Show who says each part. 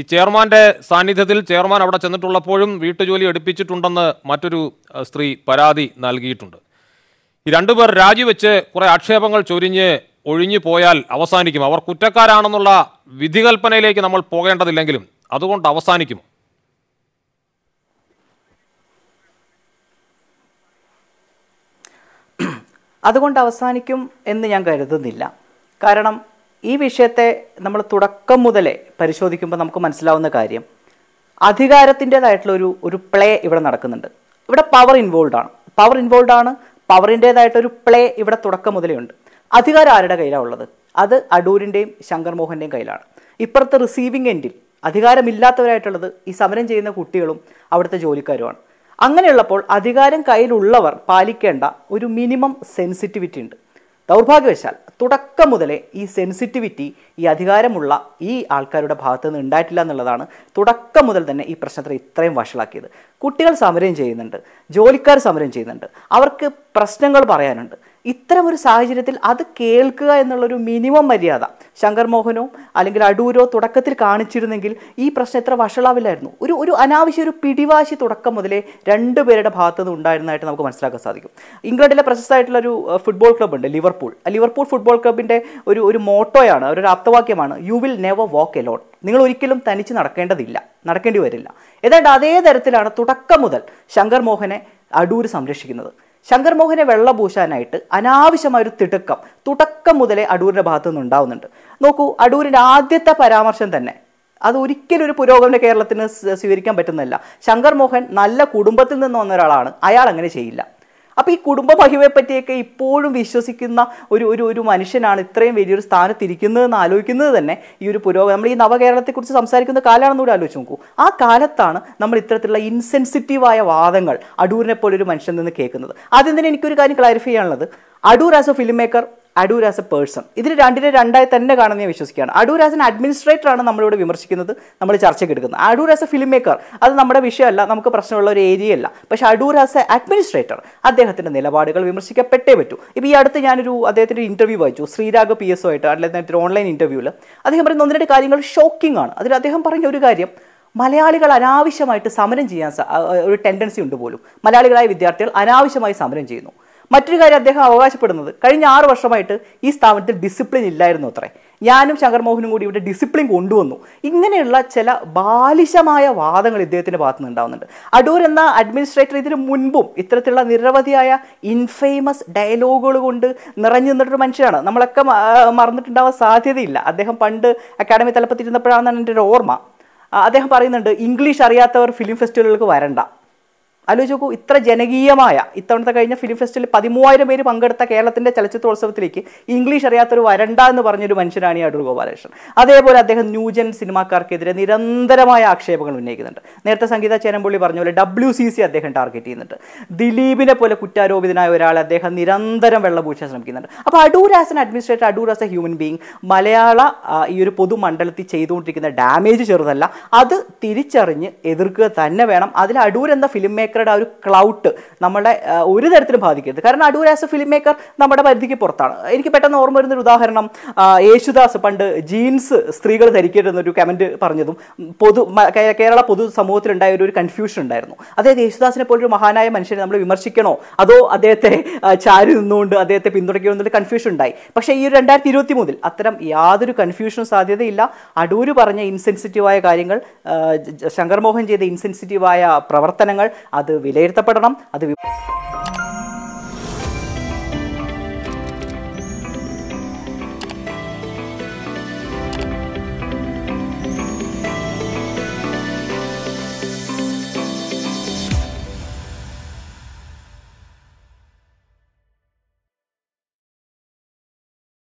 Speaker 1: ഈ ചെയർമാന്റെ സാന്നിധ്യത്തിൽ ചെയർമാൻ അവിടെ ചെന്നിട്ടുള്ളപ്പോഴും വീട്ടുജോലി എടുപ്പിച്ചിട്ടുണ്ടെന്ന് മറ്റൊരു സ്ത്രീ പരാതി നൽകിയിട്ടുണ്ട് ഈ രണ്ടുപേർ രാജിവെച്ച് കുറേ ആക്ഷേപങ്ങൾ ചൊരിഞ്ഞ് ഒഴിഞ്ഞു പോയാൽ അവസാനിക്കും അവർ കുറ്റക്കാരാണെന്നുള്ള വിധികൽപ്പനയിലേക്ക് നമ്മൾ പോകേണ്ടതില്ലെങ്കിലും അതുകൊണ്ട് അവസാനിക്കും അതുകൊണ്ട് അവസാനിക്കും എന്ന് ഞാൻ കരുതുന്നില്ല കാരണം ഈ വിഷയത്തെ നമ്മൾ തുടക്കം മുതലേ പരിശോധിക്കുമ്പോൾ നമുക്ക് മനസ്സിലാവുന്ന കാര്യം അധികാരത്തിൻ്റെതായിട്ടുള്ളൊരു ഒരു ഒരു പ്ലേ ഇവിടെ നടക്കുന്നുണ്ട് ഇവിടെ പവർ ഇൻവോൾവ് ആണ് പവർ ഇൻവോൾവ് ആണ് പവറിൻ്റേതായിട്ടൊരു പ്ലേ ഇവിടെ തുടക്കം മുതലേ ഉണ്ട് അധികാരം ആരുടെ കയ്യിലാണ് ഉള്ളത് അത് അടൂരിൻ്റെയും ശങ്കർ മോഹൻ്റെയും കയ്യിലാണ് ഇപ്പുറത്തെ റിസീവിംഗ് എൻഡിൽ അധികാരമില്ലാത്തവരായിട്ടുള്ളത് ഈ സമരം ചെയ്യുന്ന കുട്ടികളും അവിടുത്തെ ജോലിക്കാരുമാണ് അങ്ങനെയുള്ളപ്പോൾ അധികാരം കയ്യിലുള്ളവർ പാലിക്കേണ്ട ഒരു മിനിമം സെൻസിറ്റിവിറ്റി ഉണ്ട് ദൗർഭാഗ്യവശാൽ തുടക്കം മുതലേ ഈ സെൻസിറ്റിവിറ്റി ഈ അധികാരമുള്ള ഈ ആൾക്കാരുടെ ഭാഗത്തു നിന്ന് ഉണ്ടായിട്ടില്ല എന്നുള്ളതാണ് തുടക്കം മുതൽ തന്നെ ഈ പ്രശ്നത്തിന് ഇത്രയും വഷളാക്കിയത് കുട്ടികൾ സമരം ചെയ്യുന്നുണ്ട് ജോലിക്കാർ സമരം ചെയ്യുന്നുണ്ട് അവർക്ക് പ്രശ്നങ്ങൾ പറയാനുണ്ട് ഇത്തരമൊരു സാഹചര്യത്തിൽ അത് കേൾക്കുക എന്നുള്ളൊരു മിനിമം മര്യാദ ശങ്കർ മോഹനോ അല്ലെങ്കിൽ അടൂരോ തുടക്കത്തിൽ കാണിച്ചിരുന്നെങ്കിൽ ഈ പ്രശ്നം എത്ര വഷളാവില്ലായിരുന്നു ഒരു ഒരു അനാവശ്യ ഒരു പിടിവാശി തുടക്കം മുതലേ പേരുടെ ഭാഗത്തു നിന്ന് ഉണ്ടായിരുന്നതായിട്ട് നമുക്ക് മനസ്സിലാക്കാൻ സാധിക്കും ഇംഗ്ലണ്ടിലെ പ്രശസ്തമായിട്ടുള്ള ഒരു ഫുട്ബോൾ ക്ലബ്ബുണ്ട് ലിവർപൂൾ ലിവർപൂൾ ഫുട്ബോൾ ക്ലബിൻ്റെ ഒരു ഒരു മോട്ടോയാണ് ഒരു ആപ്തവാക്യമാണ് you will never walk alone നിങ്ങൾ ഒരിക്കലും തനിച്ച് നടക്കേണ്ടതില്ല നടക്കേണ്ടി വരില്ല ഏതാണ്ട് അതേ തരത്തിലാണ് തുടക്കം മുതൽ ശങ്കർ മോഹനെ അടൂർ സംരക്ഷിക്കുന്നത് ശങ്കർ മോഹനെ വെള്ളപൂശാനായിട്ട് അനാവശ്യമായ ഒരു തിടുക്കം തുടക്കം മുതലേ അടൂരിൻ്റെ ഭാഗത്തു നിന്ന് ഉണ്ടാവുന്നുണ്ട് നോക്കൂ അടൂരിൻ്റെ ആദ്യത്തെ പരാമർശം തന്നെ അത് ഒരിക്കലും ഒരു പുരോഗമന കേരളത്തിന് സ്വീകരിക്കാൻ പറ്റുന്നില്ല ശങ്കർ മോഹൻ നല്ല കുടുംബത്തിൽ നിന്ന് വന്ന ഒരാളാണ് അയാൾ അങ്ങനെ ചെയ്യില്ല അപ്പോൾ ഈ കുടുംബ മഹിമയെ പറ്റിയൊക്കെ ഇപ്പോഴും വിശ്വസിക്കുന്ന ഒരു ഒരു ഒരു മനുഷ്യനാണ് ഇത്രയും വലിയൊരു സ്ഥാനത്തിരിക്കുന്നതെന്ന് ആലോചിക്കുന്നത് തന്നെ ഈ ഒരു പുരോഗതി നമ്മൾ ഈ നവകേരളത്തെക്കുറിച്ച് സംസാരിക്കുന്ന കാലമാണെന്ന് കൂടി ആലോചിച്ച് നോക്കൂ ആ കാലത്താണ് നമ്മൾ ഇത്തരത്തിലുള്ള ഇൻസെൻസിറ്റീവായ വാദങ്ങൾ അടൂരിനെ പോലൊരു മനുഷ്യൻ നിന്ന് കേൾക്കുന്നത് ആദ്യം തന്നെ എനിക്കൊരു കാര്യം ക്ലാരിഫൈ ചെയ്യാനുള്ളത് Adoor as a film maker Adoor as a person ഇതിന് രണ്ടിനെ രണ്ടായി തന്നെ കാണുന്ന ഞാൻ വിശ്വസിക്കുകയാണ് അടൂർ ആസ് എൻ അഡ്മിനിസ്ട്രേറ്റർ ആണ് നമ്മളിവിടെ വിമർശിക്കുന്നത് നമ്മൾ ചർച്ചയ്ക്ക് എടുക്കുന്നത് Adoor as a film maker അത് നമ്മുടെ വിഷയമല്ല നമുക്ക് പ്രശ്നമുള്ള ഒരു ഏരിയ അല്ല പക്ഷേ അടൂർ ആസ് എ അഡ്മിനിസ്ട്രേറ്റർ അദ്ദേഹത്തിൻ്റെ നിലപാടുകൾ വിമർശിക്കപ്പെട്ടേ പറ്റൂ ഇപ്പോൾ ഈ അടുത്ത് ഞാനൊരു അദ്ദേഹത്തിൻ്റെ ഇൻ്റർവ്യൂ വായിച്ചു ശ്രീരാഗ് പി എസ് ആയിട്ട് അല്ലെങ്കിൽ ഓൺലൈൻ ഇൻ്റർവ്യൂവിൽ അദ്ദേഹം പറയുന്ന ഒന്ന് രണ്ട് കാര്യങ്ങൾ ഷോക്കിംഗ് ആണ് അതിൽ അദ്ദേഹം പറഞ്ഞ ഒരു കാര്യം മലയാളികൾ അനാവശ്യമായിട്ട് സമരം ചെയ്യാൻ ഒരു ടെൻഡൻസി ഉണ്ട് പോലും മലയാളികളായ വിദ്യാർത്ഥികൾ അനാവശ്യമായി സമരം ചെയ്യുന്നു മറ്റൊരു കാര്യം അദ്ദേഹം അവകാശപ്പെടുന്നത് കഴിഞ്ഞ ആറ് വർഷമായിട്ട് ഈ സ്ഥാപനത്തിൽ ഡിസിപ്ലിൻ ഇല്ലായിരുന്നു അത്രേ ഞാനും ശങ്കർ മോഹനും കൂടി ഇവിടെ ഡിസിപ്ലിൻ കൊണ്ടുവന്നു ഇങ്ങനെയുള്ള ചില ബാലിശമായ വാദങ്ങൾ ഇദ്ദേഹത്തിൻ്റെ ഭാഗത്തു നിന്നുണ്ടാവുന്നുണ്ട് അടൂർ എന്ന അഡ്മിനിസ്ട്രേറ്റർ ഇതിന് മുൻപും ഇത്തരത്തിലുള്ള നിരവധിയായ ഇൻഫേമസ് ഡയലോഗുകൾ കൊണ്ട് നിറഞ്ഞു നിന്നിട്ടൊരു മനുഷ്യനാണ് നമ്മളൊക്കെ മറന്നിട്ടുണ്ടാവാൻ സാധ്യതയില്ല അദ്ദേഹം പണ്ട് അക്കാഡമി തലപ്പത്തിരുന്നപ്പോഴാണെന്നാണ് എൻ്റെ ഒരു ഓർമ്മ അദ്ദേഹം പറയുന്നുണ്ട് ഇംഗ്ലീഷ് അറിയാത്തവർ ഫിലിം ഫെസ്റ്റിവലുകൾക്ക് വരണ്ട ആലോചിച്ച് നോക്കൂ ഇത്ര ജനകീയമായ ഇത്തവണത്തെ കഴിഞ്ഞ ഫിലിം ഫെസ്റ്റിവലിൽ പതിമൂവായിരം പേര് പങ്കെടുത്ത കേരളത്തിൻ്റെ ചലച്ചിത്രോത്സവത്തിലേക്ക് ഇംഗ്ലീഷ് അറിയാത്തൊരു വരണ്ട എന്ന് പറഞ്ഞൊരു മനുഷ്യനാണ് ഈ അടൂർ ഗോപാലകൃഷ്ണൻ അതേപോലെ അദ്ദേഹം ന്യൂജൻ സിനിമാക്കാർക്കെതിരെ നിരന്തരമായ ആക്ഷേപങ്ങൾ ഉന്നയിക്കുന്നുണ്ട് നേരത്തെ സംഗീത ചേനമ്പുള്ളി പറഞ്ഞ പോലെ ഡബ്ല്യു സി സി അദ്ദേഹം ടാർഗറ്റ് ചെയ്യുന്നുണ്ട് ദിലീപിനെ പോലെ കുറ്റാരോപിതനായ ഒരാൾ അദ്ദേഹം നിരന്തരം വെള്ളപൂശാൻ ശ്രമിക്കുന്നുണ്ട് അപ്പോൾ Adoor as an administrator Adoor as a human being മലയാള ഈ ഒരു പൊതുമണ്ഡലത്തിൽ ചെയ്തുകൊണ്ടിരിക്കുന്ന ഡാമേജ് ചെറുതല്ല അത് തിരിച്ചറിഞ്ഞ് എതിർക്കുക തന്നെ വേണം അതിൽ അടൂർ എന്ന ഫിലിം മേക്കർ മേക്കറുടെ ആ ഒരു ക്ലൗട്ട് നമ്മളെ ഒരു തരത്തിലും ബാധിക്കരുത് കാരണം Adoor as a film maker നമ്മുടെ പരിധിക്ക് പുറത്താണ് എനിക്ക് പെട്ടെന്ന് ഓർമ്മ വരുന്നൊരു ഉദാഹരണം യേശുദാസ് പണ്ട് ജീൻസ് സ്ത്രീകൾ ധരിക്കരുതെന്നൊരു കമൻറ്റ് പറഞ്ഞതും പൊതു കേരള പൊതു സമൂഹത്തിലുണ്ടായ ഒരു കൺഫ്യൂഷൻ ഉണ്ടായിരുന്നു അതായത് യേശുദാസിനെ പോലൊരു മഹാനായ മനുഷ്യനെ നമ്മൾ വിമർശിക്കണോ അതോ അദ്ദേഹത്തെ ചാരി നിന്നുകൊണ്ട് അദ്ദേഹത്തെ പിന്തുണയ്ക്കണോ എന്നൊരു കൺഫ്യൂഷൻ ഉണ്ടായി പക്ഷേ ഈ ഒരു രണ്ടായിരത്തി ഇരുപത്തി മൂന്നിൽ അത്തരം യാതൊരു കൺഫ്യൂഷനും സാധ്യതയില്ല അടൂർ പറഞ്ഞ ഇൻസെൻസിറ്റീവായ കാര്യങ്ങൾ ശങ്കർമോഹൻ ചെയ്ത ഇൻസെൻസിറ്റീവായ പ്രവർത്തനങ്ങൾ അത് അത് വിലയിരുത്തപ്പെടണം അത്